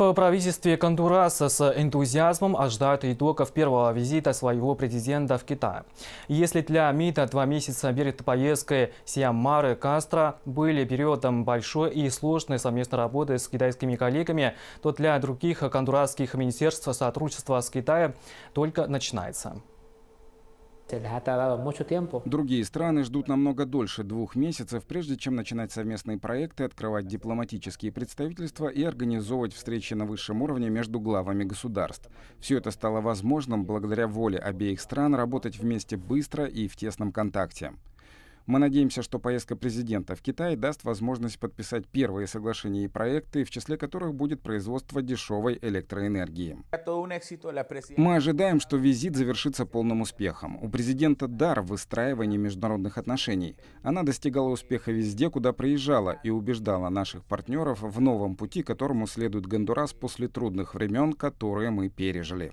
В правительстве Кондураса с энтузиазмом ожидают итогов первого визита своего президента в Китай. Если для МИДа два месяца перед поездкой Сиамары Кастро были периодом большой и сложной совместной работы с китайскими коллегами, то для других кондурасских министерств сотрудничество с Китаем только начинается. Другие страны ждут намного дольше двух месяцев, прежде чем начинать совместные проекты, открывать дипломатические представительства и организовывать встречи на высшем уровне между главами государств. Все это стало возможным благодаря воле обеих стран работать вместе быстро и в тесном контакте. Мы надеемся, что поездка президента в Китай даст возможность подписать первые соглашения и проекты, в числе которых будет производство дешевой электроэнергии. Мы ожидаем, что визит завершится полным успехом. У президента дар в выстраивании международных отношений. Она достигала успеха везде, куда приезжала, и убеждала наших партнеров в новом пути, которому следует Гондурас после трудных времен, которые мы пережили.